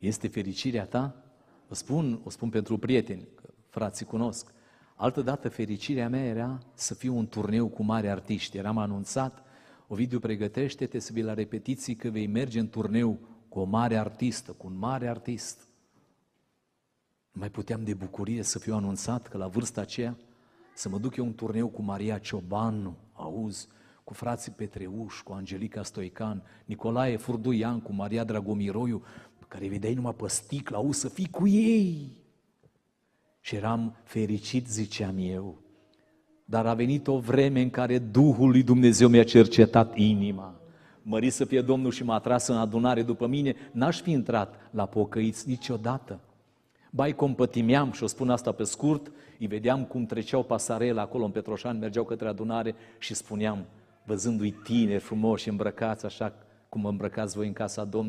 Este fericirea ta? O spun, o spun pentru prieteni, că frații cunosc. Altădată fericirea mea era să fiu un turneu cu mari artiști. Eram anunțat, Ovidiu, pregătește-te să vii la repetiții că vei merge în turneu cu o mare artistă, cu un mare artist. Nu mai puteam de bucurie să fiu anunțat că la vârsta aceea să mă duc eu în turneu cu Maria Ciobanu, auzi, cu frații Petreuș, cu Angelica Stoican, Nicolae Furduian, cu Maria Dragomiroiu, care vedeai numai pe sticlă, au să fii cu ei. Și eram fericit, ziceam eu. Dar a venit o vreme în care Duhul lui Dumnezeu mi-a cercetat inima. Mări să fie Domnul și m-a tras în adunare după mine, n-aș fi intrat la pocăiți niciodată. Bai compătimeam, și o spun asta pe scurt, îi vedeam cum treceau pasarela acolo în Petroșan, mergeau către adunare și spuneam, văzându-i tineri frumoși îmbrăcați așa cum îmbrăcați voi în casa Domnului,